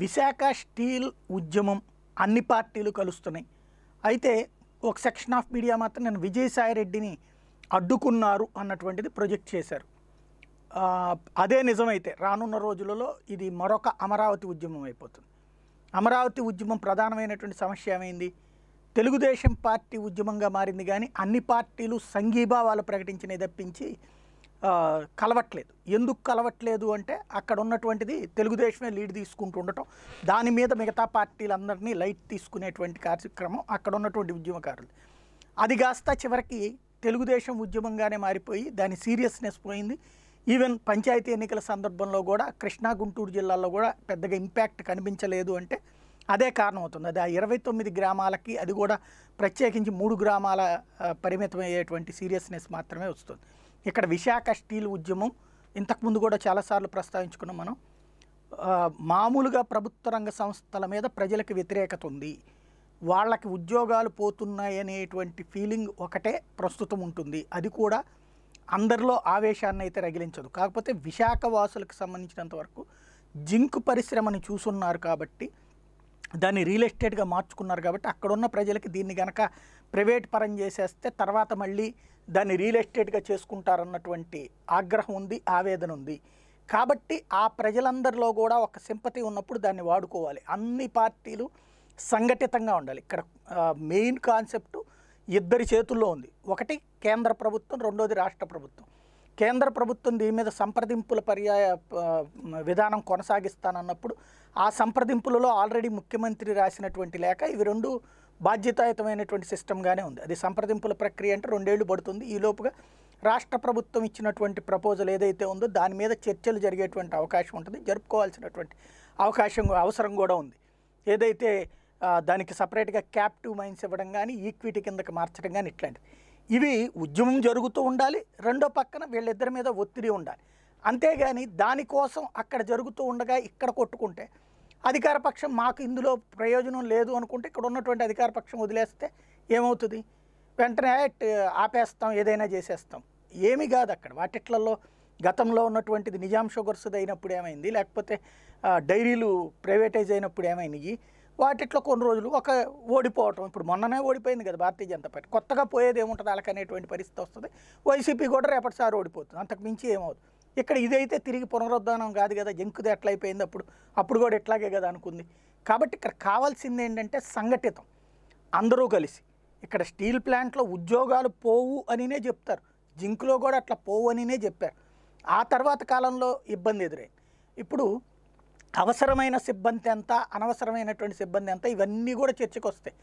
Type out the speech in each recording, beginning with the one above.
Visakha steel ఉద్యమం అన్ని పార్టీలు కలుస్తున్నాయి అయితే ఒక సెక్షన్ ఆఫ్ మీడియా మాత్రం నేను విజయసాయిరెడ్డిని అడ్డుకున్నారు అన్నటువంటిది ప్రొజెక్ట్ చేశారు అదే నిజమైతే రానున్న రోజులలో ఇది మరొక అమరావతి ఉద్యమం అయిపోతుంది అమరావతి ఉద్యమం ప్రధానమైనటువంటి సమస్య ఏమైంది తెలుగుదేశం పార్టీ ఉద్యమంగా మారింది కానీ అన్ని పార్టీలు సంఘీభావాలు ప్రకటించినవి తప్పించి కలవట్లేదు ఎందుకు కలవట్లేదు అంటే అక్కడ ఉన్నటువంటిది తెలుగుదేశమే లీడ్ తీసుకుంటూ ఉండటం దాని మీద మిగతా పార్టీలందరినీ లైట్ తీసుకునేటువంటి కార్యక్రమం అక్కడ ఉన్నటువంటి ఉద్యమకారులు అది కాస్త చివరికి తెలుగుదేశం ఉద్యమంగానే మారిపోయి దాని సీరియస్నెస్ పోయింది ఈవెన్ పంచాయతీ ఎన్నికల సందర్భంలో కూడా కృష్ణా గుంటూరు జిల్లాల్లో కూడా పెద్దగా ఇంపాక్ట్ కనిపించలేదు అంటే అదే కారణం అవుతుంది అది ఆ ఇరవై తొమ్మిది గ్రామాలకి అది కూడా ప్రత్యేకించి మూడు గ్రామాల పరిమితమయ్యేటువంటి సీరియస్నెస్ మాత్రమే వస్తుంది ఇక్కడ విశాఖ స్టీల్ ఉద్యమం ఇంతకుముందు కూడా చాలాసార్లు ప్రస్తావించుకున్నాం మనం మామూలుగా ప్రభుత్వ రంగ సంస్థల మీద ప్రజలకు వ్యతిరేకత ఉంది వాళ్ళకి ఉద్యోగాలు పోతున్నాయి అనేటువంటి ఫీలింగ్ ఒకటే ప్రస్తుతం ఉంటుంది అది కూడా అందరిలో ఆవేశాన్ని అయితే రగిలించదు కాకపోతే విశాఖ వాసులకు సంబంధించినంత వరకు జింక్ పరిశ్రమని చూసున్నారు కాబట్టి దాన్ని రియల్ ఎస్టేట్గా మార్చుకున్నారు కాబట్టి అక్కడున్న ప్రజలకి దీన్ని కనుక ప్రైవేట్ పరం చేసేస్తే తర్వాత మళ్ళీ దాన్ని రియల్ ఎస్టేట్గా చేసుకుంటారన్నటువంటి ఆగ్రహం ఉంది ఆవేదన ఉంది కాబట్టి ఆ ప్రజలందరిలో కూడా ఒక సింపతి ఉన్నప్పుడు దాన్ని వాడుకోవాలి అన్ని పార్టీలు సంఘటితంగా ఉండాలి ఇక్కడ మెయిన్ కాన్సెప్ట్ ఇద్దరి చేతుల్లో ఉంది ఒకటి కేంద్ర ప్రభుత్వం రెండోది రాష్ట్ర ప్రభుత్వం కేంద్ర ప్రభుత్వం దీని మీద సంప్రదింపుల పర్యాయ విధానం కొనసాగిస్తానన్నప్పుడు ఆ సంప్రదింపులలో ఆల్రెడీ ముఖ్యమంత్రి రాసినటువంటి లేఖ ఇవి రెండు బాధ్యతాయుతమైనటువంటి సిస్టమ్గానే ఉంది అది సంప్రదింపుల ప్రక్రియ అంటే రెండేళ్లు పడుతుంది ఈ లోపుగా రాష్ట్ర ప్రభుత్వం ఇచ్చినటువంటి ప్రపోజల్ ఏదైతే ఉందో దాని మీద చర్చలు జరిగేటువంటి అవకాశం ఉంటుంది జరుపుకోవాల్సినటువంటి అవకాశం అవసరం కూడా ఉంది ఏదైతే దానికి సపరేట్గా క్యాప్టివ్ మైన్స్ ఇవ్వడం కానీ ఈక్విటీ కిందకి మార్చడం కానీ ఇట్లాంటిది ఇవి ఉద్యమం జరుగుతూ ఉండాలి రెండో పక్కన వీళ్ళిద్దరి మీద ఒత్తిడి ఉండాలి అంతేగాని దానికోసం అక్కడ జరుగుతూ ఉండగా ఇక్కడ కొట్టుకుంటే అధికార పక్షం మాకు ఇందులో ప్రయోజనం లేదు అనుకుంటే ఇక్కడ ఉన్నటువంటి అధికార పక్షం వదిలేస్తే ఏమవుతుంది వెంటనే ఆపేస్తాం ఏదైనా చేసేస్తాం ఏమి కాదు అక్కడ వాటిట్లలో గతంలో ఉన్నటువంటిది నిజాం షుగర్స్ అయినప్పుడు ఏమైంది లేకపోతే డైరీలు ప్రైవేటైజ్ అయినప్పుడు ఏమైనాయి వాటిట్లో కొన్ని రోజులు ఒక ఓడిపోవటం ఇప్పుడు మొన్ననే ఓడిపోయింది కదా భారతీయ జనతా పార్టీ కొత్తగా పోయేది ఏముంటుంది వాళ్ళకనేటువంటి పరిస్థితి వస్తుంది వైసీపీ కూడా రేపటిసారి ఓడిపోతుంది అంతకు మించి ఏమవుతుంది ఇక్కడ ఇదైతే తిరిగి పునరుద్ధానం కాదు కదా జంకుది ఎట్లయిపోయింది అప్పుడు అప్పుడు కూడా ఇట్లాగే కదా అనుకుంది కాబట్టి ఇక్కడ కావాల్సింది ఏంటంటే సంఘటితం అందరూ కలిసి ఇక్కడ స్టీల్ ప్లాంట్లో ఉద్యోగాలు పోవు అనినే చెప్తారు జింక్లో కూడా అట్లా పోవు అనినే చెప్పారు ఆ తర్వాత కాలంలో ఇబ్బంది ఎదురైంది ఇప్పుడు అవసరమైన సిబ్బంది ఎంత అనవసరమైనటువంటి సిబ్బంది ఎంత ఇవన్నీ కూడా చర్చకు వస్తాయి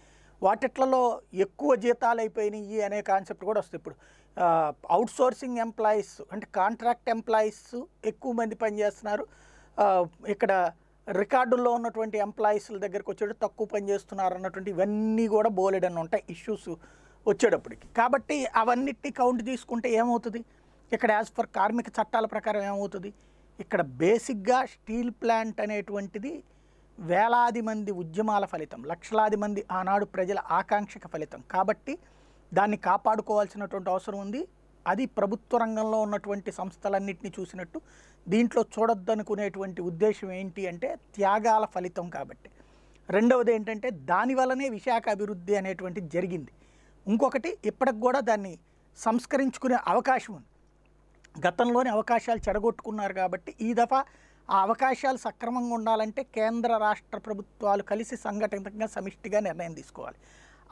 వాటిట్లలో ఎక్కువ జీతాలు అయిపోయినాయి అనే కాన్సెప్ట్ కూడా వస్తుంది ఇప్పుడు అవుట్ సోర్సింగ్ ఎంప్లాయీస్ అంటే కాంట్రాక్ట్ ఎంప్లాయీస్ ఎక్కువ మంది పనిచేస్తున్నారు ఇక్కడ రికార్డుల్లో ఉన్నటువంటి ఎంప్లాయీస్ల దగ్గరకు వచ్చేటప్పుడు తక్కువ పని చేస్తున్నారు అన్నటువంటి ఇవన్నీ కూడా బోలెడన్ ఉంటాయి ఇష్యూస్ వచ్చేటప్పటికి కాబట్టి అవన్నిటిని కౌంట్ తీసుకుంటే ఏమవుతుంది ఇక్కడ యాజ్ ఫర్ కార్మిక చట్టాల ప్రకారం ఏమవుతుంది ఇక్కడ బేసిక్గా స్టీల్ ప్లాంట్ అనేటువంటిది వేలాది మంది ఉద్యమాల ఫలితం లక్షలాది మంది ఆనాడు ప్రజల ఆకాంక్షక ఫలితం కాబట్టి దాన్ని కాపాడుకోవాల్సినటువంటి అవసరం ఉంది అది ప్రభుత్వ రంగంలో ఉన్నటువంటి సంస్థలన్నింటినీ చూసినట్టు దీంట్లో చూడొద్దనుకునేటువంటి ఉద్దేశం ఏంటి అంటే త్యాగాల ఫలితం కాబట్టి రెండవది ఏంటంటే దానివల్లనే విశాఖ అభివృద్ధి అనేటువంటిది జరిగింది ఇంకొకటి ఇప్పటికి కూడా దాన్ని సంస్కరించుకునే అవకాశం ఉంది గతంలోని అవకాశాలు చెడగొట్టుకున్నారు కాబట్టి ఈ దఫా ఆ అవకాశాలు సక్రమంగా ఉండాలంటే కేంద్ర రాష్ట్ర ప్రభుత్వాలు కలిసి సంఘటితంగా సమిష్టిగా నిర్ణయం తీసుకోవాలి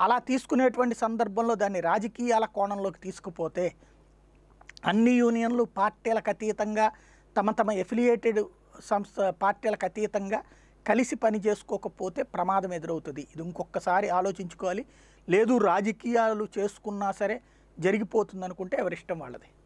అలా తీసుకునేటువంటి సందర్భంలో దాన్ని రాజకీయాల కోణంలోకి తీసుకుపోతే అన్ని యూనియన్లు పార్టీలకు అతీతంగా తమ తమ ఎఫిలియేటెడ్ సంస్థ పార్టీలకు అతీతంగా కలిసి పని చేసుకోకపోతే ప్రమాదం ఎదురవుతుంది ఇది ఇంకొకసారి ఆలోచించుకోవాలి లేదు రాజకీయాలు చేసుకున్నా సరే జరిగిపోతుంది అనుకుంటే ఎవరిష్టం వాళ్ళది